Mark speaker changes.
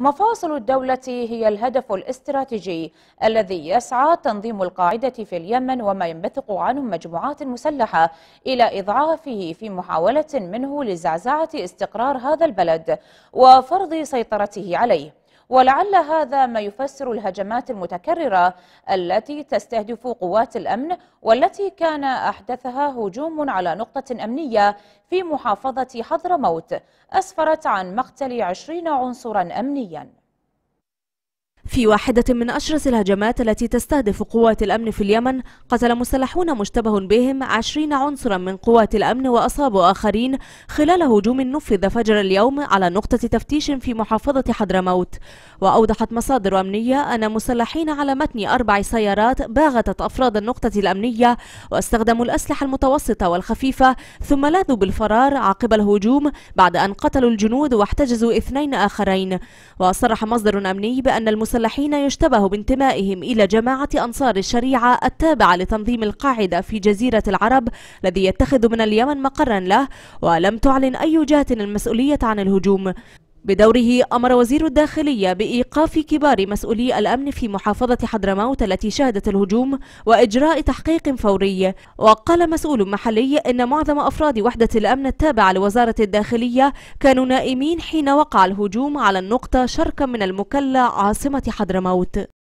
Speaker 1: مفاصل الدولة هي الهدف الاستراتيجي الذي يسعى تنظيم القاعدة في اليمن وما ينبثق عنه مجموعات مسلحة إلى إضعافه في محاولة منه لزعزعة استقرار هذا البلد وفرض سيطرته عليه ولعل هذا ما يفسر الهجمات المتكررة التي تستهدف قوات الأمن والتي كان أحدثها هجوم على نقطة أمنية في محافظة حضرموت أسفرت عن مقتل عشرين عنصرا أمنياً
Speaker 2: في واحدة من أشرس الهجمات التي تستهدف قوات الأمن في اليمن قتل مسلحون مشتبه بهم عشرين عنصرا من قوات الأمن وأصابوا آخرين خلال هجوم نفذ فجر اليوم على نقطة تفتيش في محافظة حضرموت وأوضحت مصادر أمنية أن مسلحين على متن أربع سيارات باغتت أفراد النقطة الأمنية واستخدموا الأسلحة المتوسطة والخفيفة ثم لاذوا بالفرار عقب الهجوم بعد أن قتلوا الجنود واحتجزوا اثنين آخرين وصرح مصدر أمني بأن المسلحين المسلحين يشتبه بانتمائهم إلى جماعة أنصار الشريعة التابعة لتنظيم القاعدة في جزيرة العرب الذي يتخذ من اليمن مقرا له ولم تعلن أي جهة المسؤولية عن الهجوم بدوره أمر وزير الداخلية بإيقاف كبار مسؤولي الأمن في محافظة حضرموت التي شهدت الهجوم وإجراء تحقيق فوري وقال مسؤول محلي إن معظم أفراد وحدة الأمن التابعة لوزارة الداخلية كانوا نائمين حين وقع الهجوم على النقطة شرقا من المكلا عاصمة حضرموت